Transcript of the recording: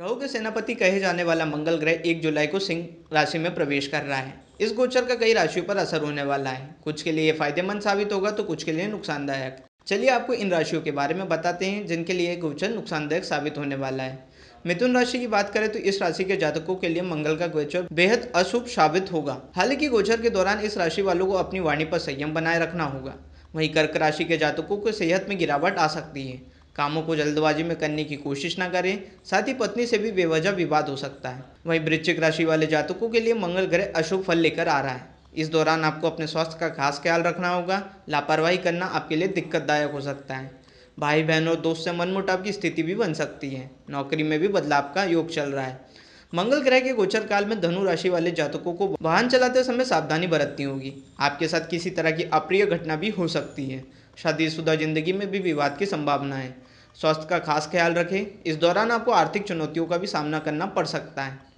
राहु के सेनापति कहे जाने वाला मंगल ग्रह एक जुलाई को सिंह राशि में प्रवेश कर रहा है इस गोचर का कई राशियों पर असर होने वाला है कुछ के लिए फायदेमंद साबित होगा तो कुछ के लिए नुकसानदायक चलिए आपको इन राशियों के बारे में बताते हैं जिनके लिए गोचर नुकसानदायक साबित होने वाला है मिथुन राशि की बात करें तो इस राशि के जातकों के लिए मंगल का गोचर बेहद अशुभ साबित होगा हालांकि गोचर के दौरान इस राशि वालों को अपनी वाणी पर संयम बनाए रखना होगा वहीं कर्क राशि के जातकों को सेहत में गिरावट आ सकती है कामों को जल्दबाजी में करने की कोशिश ना करें साथ ही पत्नी से भी बेवजह विवाद हो सकता है वहीं वृश्चिक राशि वाले जातकों के लिए मंगल ग्रह अशुभ फल लेकर आ रहा है इस दौरान आपको अपने स्वास्थ्य का खास ख्याल रखना होगा लापरवाही करना आपके लिए दिक्कतदायक हो सकता है भाई बहन और दोस्त से मनमुटाव की स्थिति भी बन सकती है नौकरी में भी बदलाव का योग चल रहा है मंगल ग्रह के गोचर काल में धनु राशि वाले जातकों को वाहन चलाते समय सावधानी बरतनी होगी आपके साथ किसी तरह की अप्रिय घटना भी हो सकती है शादीशुदा ज़िंदगी में भी विवाद की संभावना है स्वास्थ्य का खास ख्याल रखें इस दौरान आपको आर्थिक चुनौतियों का भी सामना करना पड़ सकता है